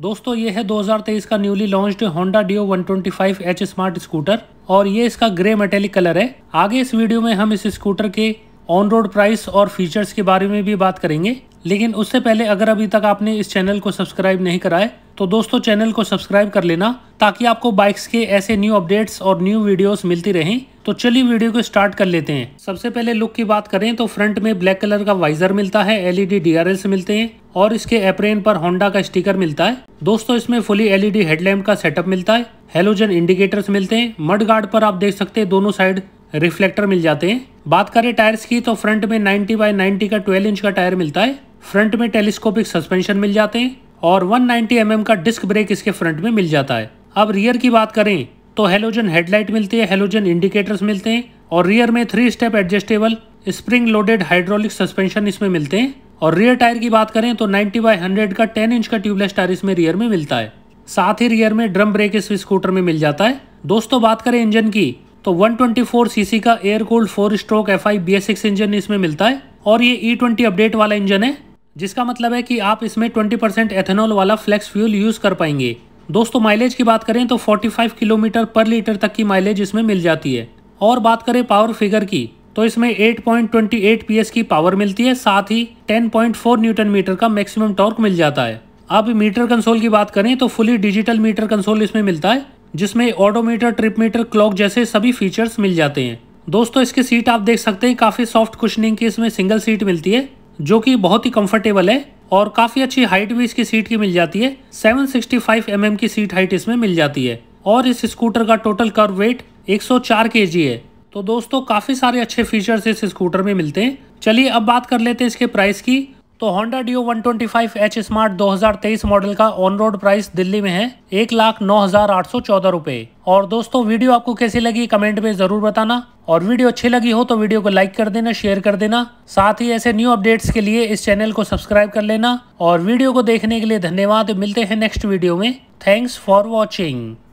दोस्तों ये है 2023 का newly launched Honda Dio 125 H smart scooter और ये इसका ग्रे मेटेलिक कलर है आगे इस वीडियो में हम इस स्कूटर के ऑन रोड प्राइस और फीचर्स के बारे में भी बात करेंगे लेकिन उससे पहले अगर अभी तक आपने इस चैनल को सब्सक्राइब नहीं कराए तो दोस्तों चैनल को सब्सक्राइब कर लेना ताकि आपको बाइक्स के ऐसे न्यू अपडेट्स और न्यू वीडियोस मिलती रहें तो चलिए वीडियो को स्टार्ट कर लेते हैं सबसे पहले लुक की बात करें तो फ्रंट में ब्लैक कलर का वाइजर मिलता है एलईडी डीआरएल्स मिलते हैं और इसके एप्रेन पर होंडा का स्टिकर मिलता है दोस्तों इसमें फुली एलईडी हेडलैम्प का सेटअप मिलता है हेलोजन इंडिकेटर्स मिलते हैं मड गार्ड पर आप देख सकते हैं दोनों साइड रिफ्लेक्टर मिल जाते हैं बात करें टायर्स की तो फ्रंट में नाइन्टी बाय नाइन्टी का ट्वेल्व इंच का टायर मिलता है फ्रंट में टेलीस्कोपिक सस्पेंशन मिल जाते हैं और 190 एमएम mm का डिस्क ब्रेक इसके फ्रंट में मिल जाता है अब रियर की बात करें तो हेलोजन हेडलाइट मिलते हैं हेलोजन इंडिकेटर्स मिलते हैं और रियर में three step adjustable spring loaded hydraulic suspension इसमें मिलते हैं और रियर टायर की बात करें तो 90 बाई हंड्रेड का 10 इंच का ट्यूबलेस टायर इसमें रियर में मिलता है साथ ही रियर में ड्रम ब्रेक इस स्कूटर में मिल जाता है दोस्तों बात करें इंजन की तो 124 सीसी का air cold four stroke F I engine इसमें मिलता है और ये ई ट्वेंटी अपडेट वाला इंजन है जिसका मतलब है कि आप इसमें 20% एथेनॉल वाला फ्लेक्स फ्यूल यूज़ कर पाएंगे दोस्तों माइलेज की बात करें तो 45 किलोमीटर पर लीटर तक की माइलेज इसमें मिल जाती है और बात करें पावर फिगर की तो इसमें 8.28 पॉइंट की पावर मिलती है साथ ही 10.4 न्यूटन मीटर का मैक्सिमम टॉर्क मिल जाता है अब मीटर कंसोल की बात करें तो फुली डिजिटल मीटर कंसोल इसमें मिलता है जिसमें ऑडोमीटर ट्रिप मीटर क्लॉक जैसे सभी फीचर्स मिल जाते हैं दोस्तों इसकी सीट आप देख सकते हैं काफ़ी सॉफ्ट कुशनिंग की इसमें सिंगल सीट मिलती है जो कि बहुत ही कंफर्टेबल है और काफ़ी अच्छी हाइट भी इसकी सीट की मिल जाती है 765 mm की सीट हाइट इसमें मिल जाती है और इस स्कूटर का टोटल कर वेट 104 जी है तो दोस्तों काफ़ी सारे अच्छे फीचर्स इस स्कूटर में मिलते हैं चलिए अब बात कर लेते हैं इसके प्राइस की तो एच स्मार्ट दो हजार 2023 मॉडल का ऑन रोड प्राइस दिल्ली में है एक लाख नौ हजार आठ सौ चौदह रूपए और दोस्तों वीडियो आपको कैसी लगी कमेंट में जरूर बताना और वीडियो अच्छी लगी हो तो वीडियो को लाइक कर देना शेयर कर देना साथ ही ऐसे न्यू अपडेट्स के लिए इस चैनल को सब्सक्राइब कर लेना और वीडियो को देखने के लिए धन्यवाद मिलते हैं नेक्स्ट वीडियो में थैंक्स फॉर वॉचिंग